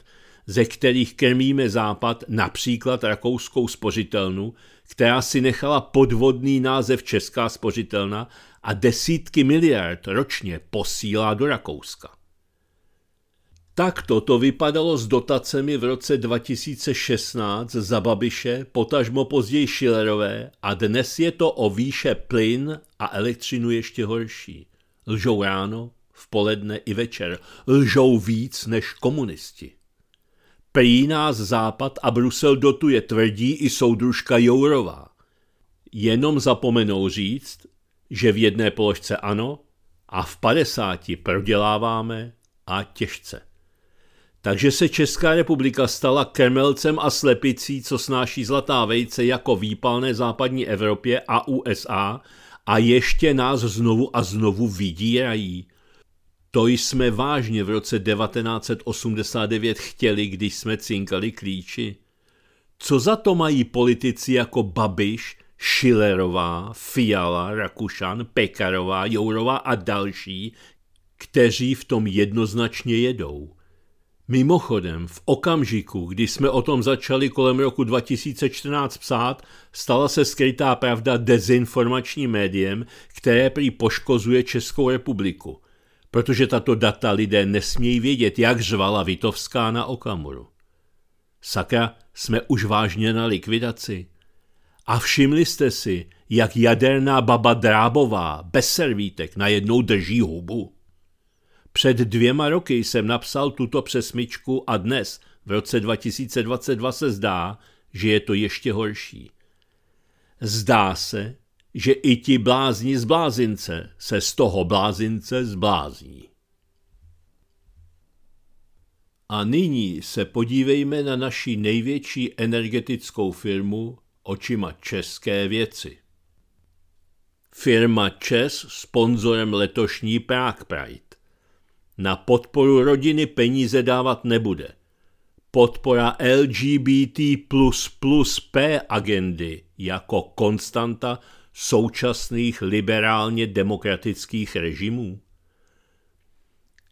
ze kterých krmíme Západ, například rakouskou spořitelnu, která si nechala podvodný název Česká spořitelna a desítky miliard ročně posílá do Rakouska. Tak to vypadalo s dotacemi v roce 2016 za Babiše, potažmo později Schillerové a dnes je to o výše plyn a elektřinu ještě horší. Lžou ráno, v poledne i večer. Lžou víc než komunisti. Prý nás Západ a Brusel dotuje, tvrdí i soudružka Jourová. Jenom zapomenou říct, že v jedné položce ano a v 50 proděláváme a těžce. Takže se Česká republika stala kemelcem a slepicí, co snáší zlatá vejce jako výpalné západní Evropě a USA a ještě nás znovu a znovu vydírají. To jsme vážně v roce 1989 chtěli, když jsme cinkali klíči. Co za to mají politici jako Babiš, Schillerová, Fiala, Rakušan, Pekarová, Jourová a další, kteří v tom jednoznačně jedou? Mimochodem, v okamžiku, kdy jsme o tom začali kolem roku 2014 psát, stala se skrytá pravda dezinformačním médiem, které prý poškozuje Českou republiku, protože tato data lidé nesmějí vědět, jak řvala Vitovská na Okamuru. Sakra, jsme už vážně na likvidaci. A všimli jste si, jak jaderná baba Drábová bez servítek najednou drží hubu. Před dvěma roky jsem napsal tuto přesmičku a dnes, v roce 2022, se zdá, že je to ještě horší. Zdá se, že i ti blázni z blázince se z toho blázince zblázní. A nyní se podívejme na naši největší energetickou firmu očima české věci. Firma ČES sponzorem letošní Prague Pride. Na podporu rodiny peníze dávat nebude. Podpora LGBT P agendy jako konstanta současných liberálně demokratických režimů.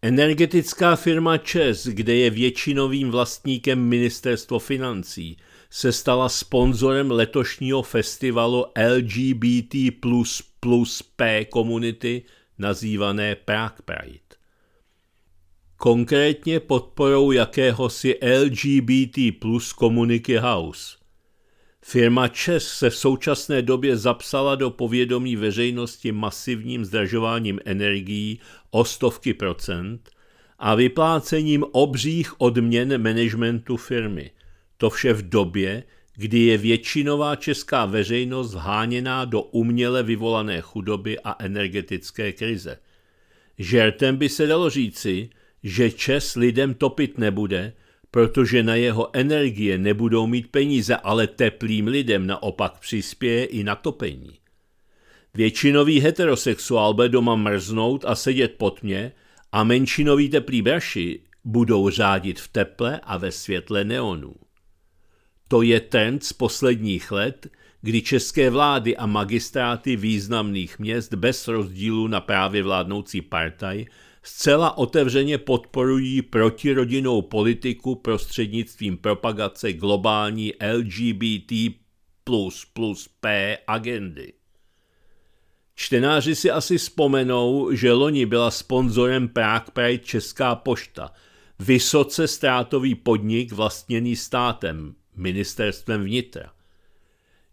Energetická firma ČES, kde je většinovým vlastníkem ministerstvo financí, se stala sponzorem letošního festivalu LGBT plus plus P komunity nazývané Prague Pride konkrétně podporou jakéhosi LGBT plus Community House. Firma ČES se v současné době zapsala do povědomí veřejnosti masivním zdražováním energií o stovky procent a vyplácením obřích odměn managementu firmy. To vše v době, kdy je většinová česká veřejnost háněná do uměle vyvolané chudoby a energetické krize. Žertem by se dalo říci, že Čes lidem topit nebude, protože na jeho energie nebudou mít peníze, ale teplým lidem naopak přispěje i na topení. Většinový heterosexuál bude doma mrznout a sedět pod mě a menšinoví teplý braši budou řádit v teple a ve světle neonů. To je trend z posledních let, kdy české vlády a magistráty významných měst bez rozdílu na právě vládnoucí partaj zcela otevřeně podporují protirodinnou politiku prostřednictvím propagace globální LGBT plus plus P agendy. Čtenáři si asi vzpomenou, že loni byla sponzorem Prague Pride Česká pošta, vysoce ztrátový podnik vlastněný státem, ministerstvem vnitra.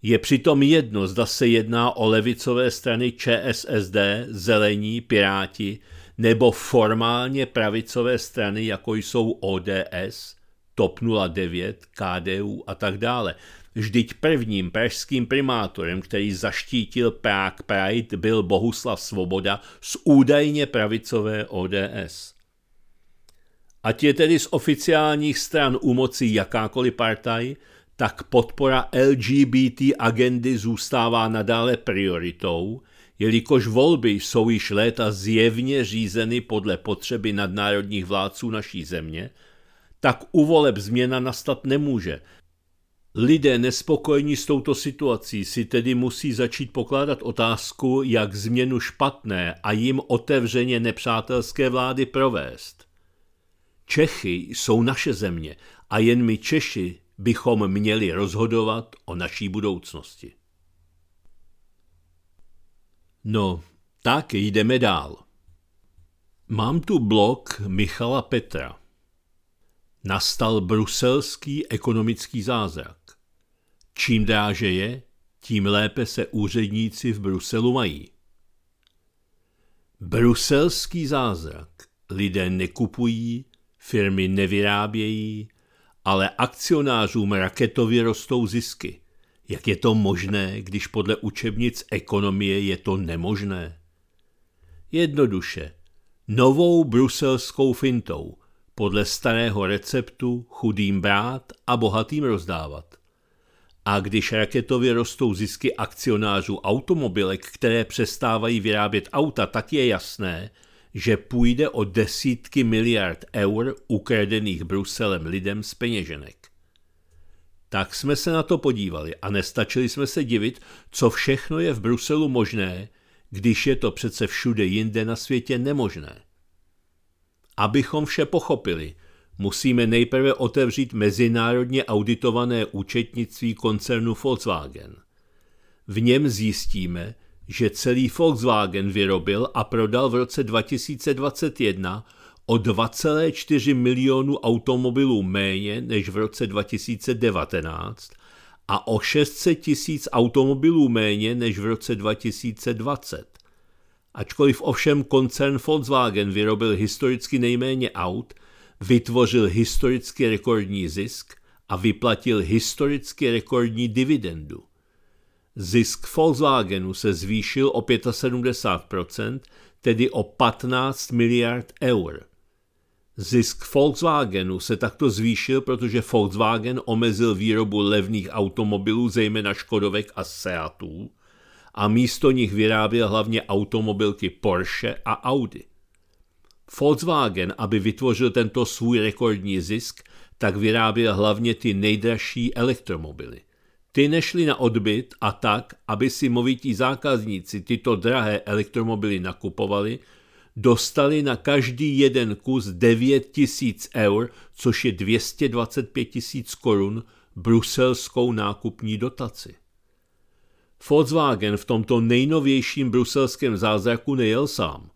Je přitom jedno, zda se jedná o levicové strany ČSSD, Zelení, Piráti nebo formálně pravicové strany, jako jsou ODS, TOP 09, KDU a tak dále. Vždyť prvním pražským primátorem, který zaštítil Prague Pride, byl Bohuslav Svoboda z údajně pravicové ODS. Ať je tedy z oficiálních stran u moci jakákoliv partaj, tak podpora LGBT agendy zůstává nadále prioritou – jelikož volby jsou již léta zjevně řízeny podle potřeby nadnárodních vládců naší země, tak u voleb změna nastat nemůže. Lidé nespokojení s touto situací si tedy musí začít pokládat otázku, jak změnu špatné a jim otevřeně nepřátelské vlády provést. Čechy jsou naše země a jen my Češi bychom měli rozhodovat o naší budoucnosti. No, tak jdeme dál. Mám tu blok Michala Petra. Nastal bruselský ekonomický zázrak. Čím dráže je, tím lépe se úředníci v Bruselu mají. Bruselský zázrak. Lidé nekupují, firmy nevyrábějí, ale akcionářům raketově rostou zisky. Jak je to možné, když podle učebnic ekonomie je to nemožné? Jednoduše, novou bruselskou fintou, podle starého receptu chudým brát a bohatým rozdávat. A když raketově rostou zisky akcionářů automobilek, které přestávají vyrábět auta, tak je jasné, že půjde o desítky miliard eur ukradených Bruselem lidem z peněženek tak jsme se na to podívali a nestačili jsme se divit, co všechno je v Bruselu možné, když je to přece všude jinde na světě nemožné. Abychom vše pochopili, musíme nejprve otevřít mezinárodně auditované účetnictví koncernu Volkswagen. V něm zjistíme, že celý Volkswagen vyrobil a prodal v roce 2021 o 2,4 milionu automobilů méně než v roce 2019 a o 600 tisíc automobilů méně než v roce 2020. Ačkoliv ovšem koncern Volkswagen vyrobil historicky nejméně aut, vytvořil historicky rekordní zisk a vyplatil historicky rekordní dividendu. Zisk Volkswagenu se zvýšil o 75%, tedy o 15 miliard eur – Zisk Volkswagenu se takto zvýšil, protože Volkswagen omezil výrobu levných automobilů, zejména Škodovek a Seatů, a místo nich vyráběl hlavně automobilky Porsche a Audi. Volkswagen, aby vytvořil tento svůj rekordní zisk, tak vyráběl hlavně ty nejdražší elektromobily. Ty nešly na odbyt a tak, aby si movití zákazníci tyto drahé elektromobily nakupovali, dostali na každý jeden kus 9 tisíc eur, což je 225 tisíc korun, bruselskou nákupní dotaci. Volkswagen v tomto nejnovějším bruselském zázraku nejel sám.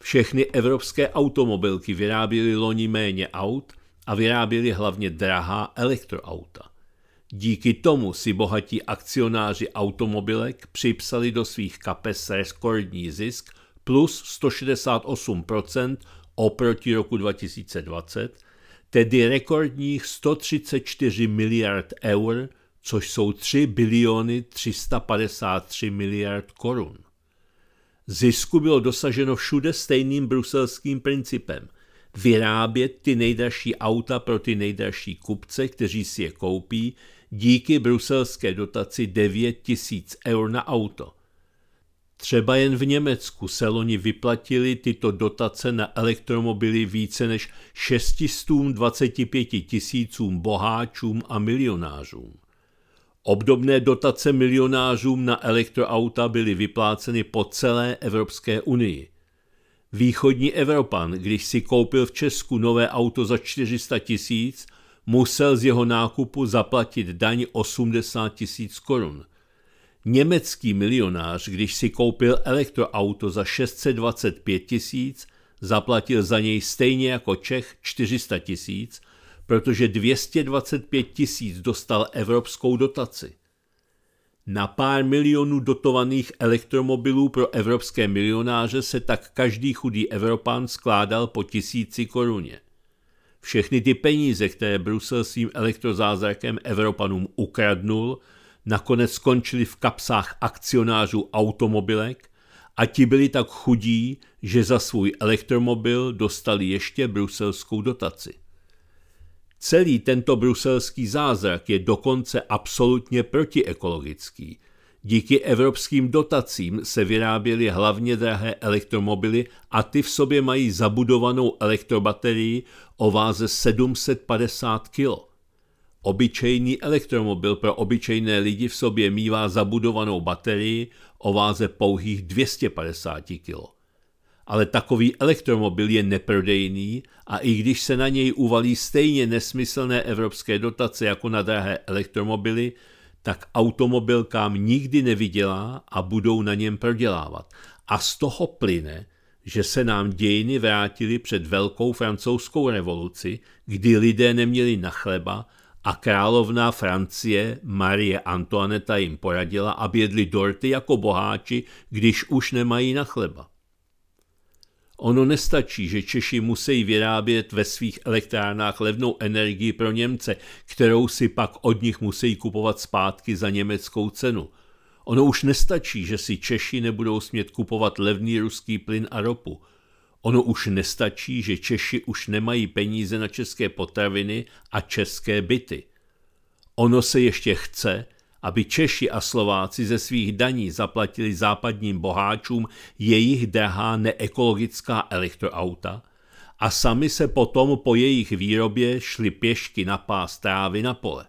Všechny evropské automobilky vyráběly loni méně aut a vyráběly hlavně drahá elektroauta. Díky tomu si bohatí akcionáři automobilek připsali do svých kapes rekordní zisk plus 168 oproti roku 2020, tedy rekordních 134 miliard eur, což jsou 3 biliony 353 miliard korun. Zisku bylo dosaženo všude stejným bruselským principem vyrábět ty nejdražší auta pro ty nejdražší kupce, kteří si je koupí, díky bruselské dotaci 9 000 eur na auto – Třeba jen v Německu se loni vyplatili tyto dotace na elektromobily více než 625 tisícům boháčům a milionářům. Obdobné dotace milionářům na elektroauta byly vypláceny po celé Evropské unii. Východní Evropan, když si koupil v Česku nové auto za 400 tisíc, musel z jeho nákupu zaplatit daň 80 tisíc korun – Německý milionář, když si koupil elektroauto za 625 tisíc, zaplatil za něj stejně jako Čech 400 tisíc, protože 225 tisíc dostal evropskou dotaci. Na pár milionů dotovaných elektromobilů pro evropské milionáře se tak každý chudý Evropán skládal po tisíci koruně. Všechny ty peníze, které Brusel svým elektrozázrakem Evropanům ukradnul, nakonec skončili v kapsách akcionářů automobilek a ti byli tak chudí, že za svůj elektromobil dostali ještě bruselskou dotaci. Celý tento bruselský zázrak je dokonce absolutně protiekologický. Díky evropským dotacím se vyráběly hlavně drahé elektromobily a ty v sobě mají zabudovanou elektrobaterii o váze 750 kg. Obyčejný elektromobil pro obyčejné lidi v sobě mívá zabudovanou baterii o váze pouhých 250 kg. Ale takový elektromobil je neprodejný a i když se na něj uvalí stejně nesmyslné evropské dotace jako na drahé elektromobily, tak automobilkám nikdy nevydělá a budou na něm prodělávat. A z toho plyne, že se nám dějiny vrátily před velkou francouzskou revoluci, kdy lidé neměli na chleba a královna Francie Marie Antoaneta jim poradila, aby jedli dorty jako boháči, když už nemají na chleba. Ono nestačí, že Češi musí vyrábět ve svých elektrárnách levnou energii pro Němce, kterou si pak od nich musí kupovat zpátky za německou cenu. Ono už nestačí, že si Češi nebudou smět kupovat levný ruský plyn a ropu. Ono už nestačí, že Češi už nemají peníze na české potraviny a české byty. Ono se ještě chce, aby Češi a Slováci ze svých daní zaplatili západním boháčům jejich drahá neekologická elektroauta a sami se potom po jejich výrobě šli pěšky na pás trávy na pole.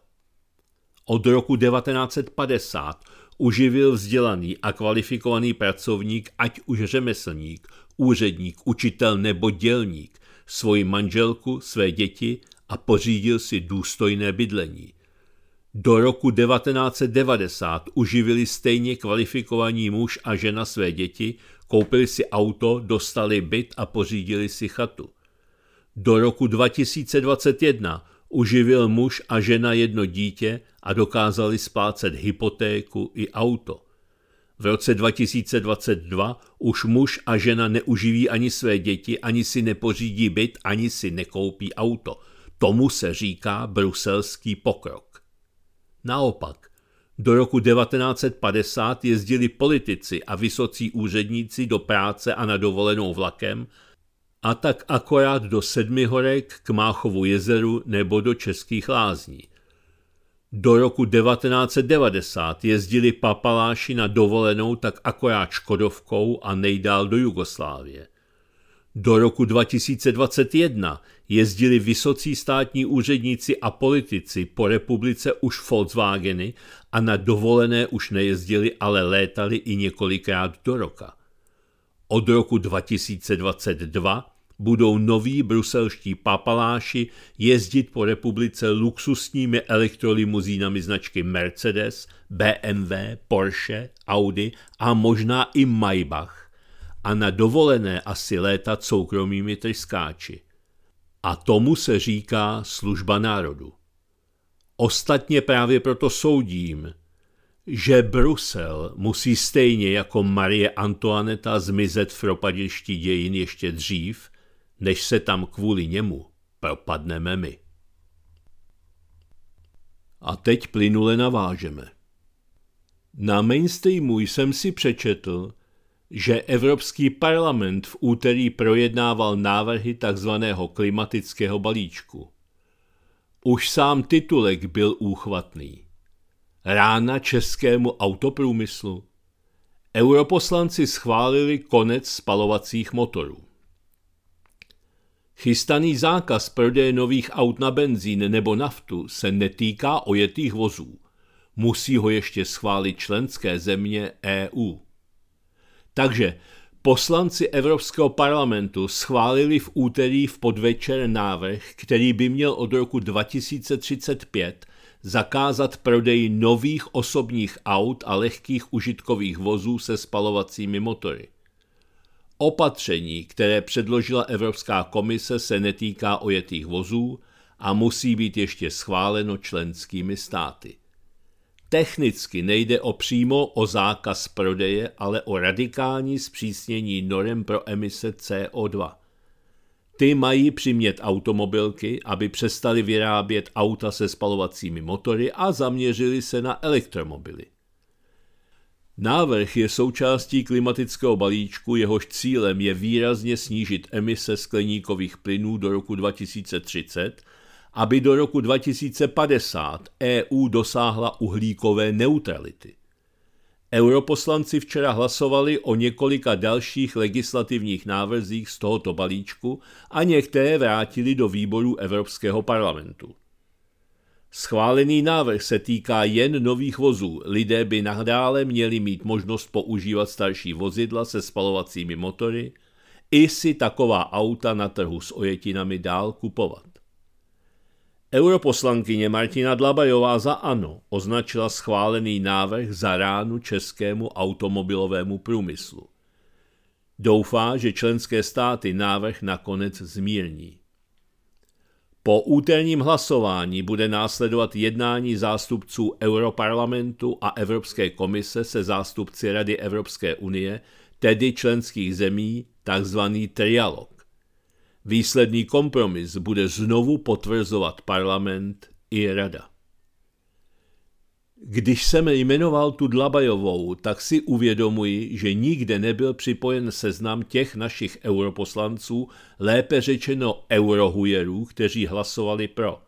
Od roku 1950 uživil vzdělaný a kvalifikovaný pracovník, ať už řemeslník, úředník, učitel nebo dělník, svoji manželku, své děti a pořídil si důstojné bydlení. Do roku 1990 uživili stejně kvalifikovaní muž a žena své děti, koupili si auto, dostali byt a pořídili si chatu. Do roku 2021 uživil muž a žena jedno dítě a dokázali splácet hypotéku i auto. V roce 2022 už muž a žena neuživí ani své děti, ani si nepořídí byt, ani si nekoupí auto. Tomu se říká bruselský pokrok. Naopak, do roku 1950 jezdili politici a vysocí úředníci do práce a na dovolenou vlakem, a tak akorát do Sedmihorek, k Máchovu jezeru nebo do Českých lázní – do roku 1990 jezdili papaláši na dovolenou tak akorát Škodovkou a nejdál do Jugoslávie. Do roku 2021 jezdili vysocí státní úředníci a politici po republice už Volkswageny a na dovolené už nejezdili, ale létali i několikrát do roka. Od roku 2022 budou noví bruselští papaláši jezdit po republice luxusními elektrolimuzínami značky Mercedes, BMW, Porsche, Audi a možná i Maybach a na dovolené asi létat soukromými tryskáči. A tomu se říká služba národu. Ostatně právě proto soudím, že Brusel musí stejně jako Marie Antoaneta zmizet v propadišti dějin ještě dřív, než se tam kvůli němu propadneme my. A teď plynule navážeme. Na mainstreamu jsem si přečetl, že Evropský parlament v úterý projednával návrhy tzv. klimatického balíčku. Už sám titulek byl úchvatný. Rána českému autoprůmyslu. Europoslanci schválili konec spalovacích motorů. Chystaný zákaz prodeje nových aut na benzín nebo naftu se netýká ojetých vozů. Musí ho ještě schválit členské země EU. Takže poslanci Evropského parlamentu schválili v úterý v podvečer návrh, který by měl od roku 2035 zakázat prodej nových osobních aut a lehkých užitkových vozů se spalovacími motory. Opatření, které předložila Evropská komise, se netýká ojetých vozů a musí být ještě schváleno členskými státy. Technicky nejde o přímo o zákaz prodeje, ale o radikální zpřísnění norem pro emise CO2. Ty mají přimět automobilky, aby přestali vyrábět auta se spalovacími motory a zaměřili se na elektromobily. Návrh je součástí klimatického balíčku, jehož cílem je výrazně snížit emise skleníkových plynů do roku 2030, aby do roku 2050 EU dosáhla uhlíkové neutrality. Europoslanci včera hlasovali o několika dalších legislativních návrzích z tohoto balíčku a některé vrátili do výboru Evropského parlamentu. Schválený návrh se týká jen nových vozů. Lidé by nadále měli mít možnost používat starší vozidla se spalovacími motory i si taková auta na trhu s ojetinami dál kupovat. Europoslankyně Martina Dlabajová za ANO označila schválený návrh za ránu českému automobilovému průmyslu. Doufá, že členské státy návrh nakonec zmírní. Po úterním hlasování bude následovat jednání zástupců Europarlamentu a Evropské komise se zástupci Rady Evropské unie, tedy členských zemí, takzvaný trialog. Výsledný kompromis bude znovu potvrzovat parlament i rada. Když jsem jmenoval tu Dlabajovou, tak si uvědomuji, že nikde nebyl připojen seznam těch našich europoslanců, lépe řečeno eurohujerů, kteří hlasovali pro.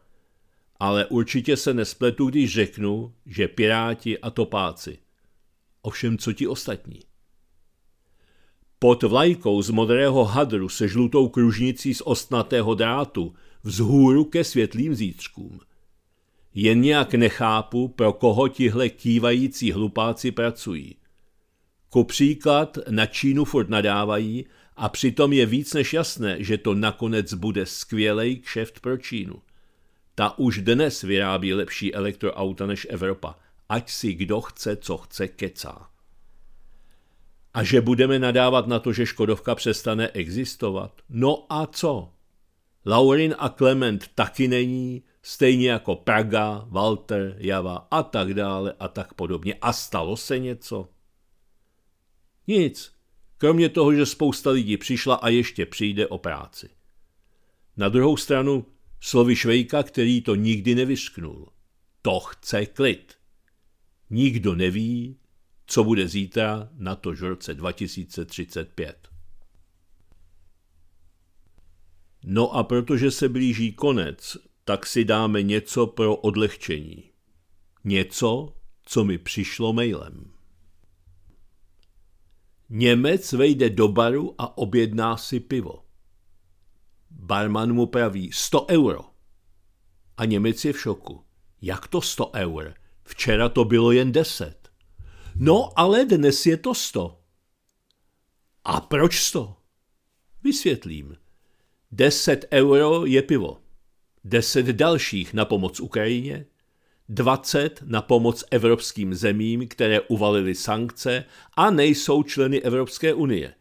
Ale určitě se nespletu, když řeknu, že piráti a topáci. Ovšem, co ti ostatní? Pod vlajkou z modrého hadru se žlutou kružnicí z ostnatého drátu vzhůru ke světlým zítřkům – jen nějak nechápu, pro koho tihle kývající hlupáci pracují. Ku příklad na Čínu furt nadávají a přitom je víc než jasné, že to nakonec bude skvělej kšeft pro Čínu. Ta už dnes vyrábí lepší elektroauta než Evropa, ať si kdo chce, co chce, kecá. A že budeme nadávat na to, že Škodovka přestane existovat? No a co? Laurin a Klement taky není, stejně jako Praga, Walter, Java a tak dále a tak podobně. A stalo se něco? Nic, kromě toho, že spousta lidí přišla a ještě přijde o práci. Na druhou stranu slovy Švejka, který to nikdy nevysknul. To chce klid. Nikdo neví, co bude zítra na to žorce 2035. No a protože se blíží konec tak si dáme něco pro odlehčení. Něco, co mi přišlo mailem. Němec vejde do baru a objedná si pivo. Barman mu praví 100 euro. A Němec je v šoku. Jak to 100 eur? Včera to bylo jen 10. No, ale dnes je to 100. A proč 100? Vysvětlím. 10 euro je pivo. 10 dalších na pomoc Ukrajině, 20 na pomoc evropským zemím, které uvalily sankce a nejsou členy Evropské unie,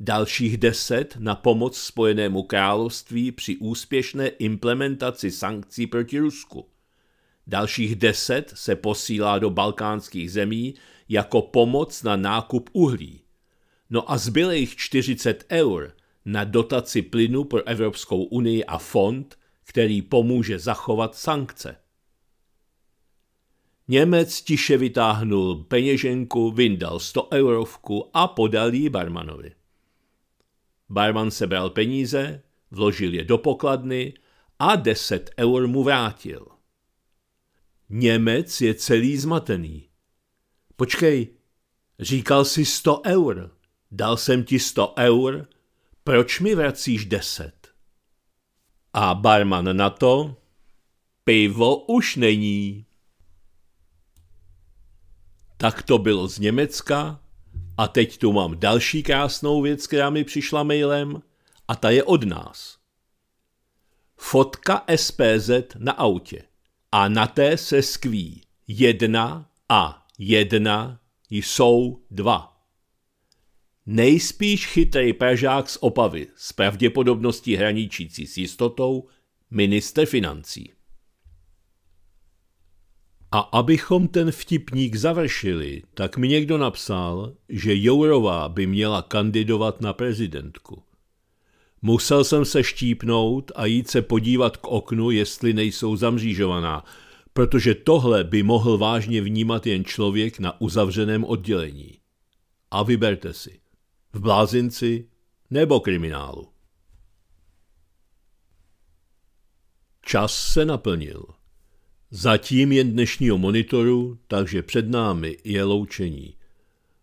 dalších 10 na pomoc Spojenému království při úspěšné implementaci sankcí proti Rusku. Dalších 10 se posílá do balkánských zemí jako pomoc na nákup uhlí. No a zbylých 40 eur na dotaci plynu pro Evropskou unii a fond – který pomůže zachovat sankce. Němec tiše vytáhnul peněženku, vyndal 100 eurovku a podal ji barmanovi. Barman sebral peníze, vložil je do pokladny a 10 eur mu vrátil. Němec je celý zmatený. Počkej, říkal si 100 eur, dal jsem ti 100 eur, proč mi vracíš 10? A barman na to, pivo už není. Tak to bylo z Německa a teď tu mám další krásnou věc, která mi přišla mailem a ta je od nás. Fotka SPZ na autě a na té se skví jedna a jedna jsou dva. Nejspíš chytej pražák z Opavy s pravděpodobností hraničící s jistotou minister financí. A abychom ten vtipník završili, tak mi někdo napsal, že Jourová by měla kandidovat na prezidentku. Musel jsem se štípnout a jít se podívat k oknu, jestli nejsou zamřížovaná, protože tohle by mohl vážně vnímat jen člověk na uzavřeném oddělení. A vyberte si v blázinci nebo kriminálu. Čas se naplnil. Zatím jen dnešního monitoru, takže před námi je loučení.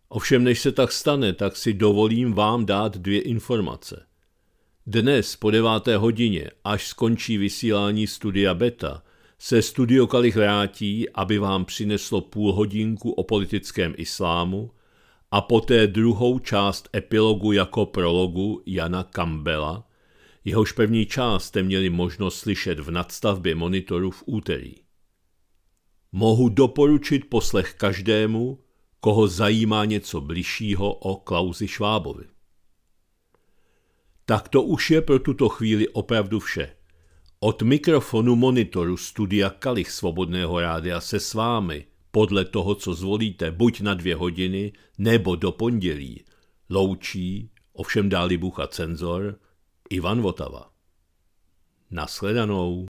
Ovšem, než se tak stane, tak si dovolím vám dát dvě informace. Dnes po deváté hodině, až skončí vysílání studia Beta, se studio Kalich vrátí, aby vám přineslo půl hodinku o politickém islámu – a poté druhou část epilogu jako prologu Jana Kambela jehož první část jste měli možnost slyšet v nadstavbě monitoru v úterý. Mohu doporučit poslech každému, koho zajímá něco bližšího o Klauzi Švábovi. Tak to už je pro tuto chvíli opravdu vše. Od mikrofonu monitoru studia Kalich Svobodného rádia se s vámi – podle toho, co zvolíte, buď na dvě hodiny, nebo do pondělí. Loučí, ovšem dáli bucha cenzor, Ivan Votava. Nasledanou.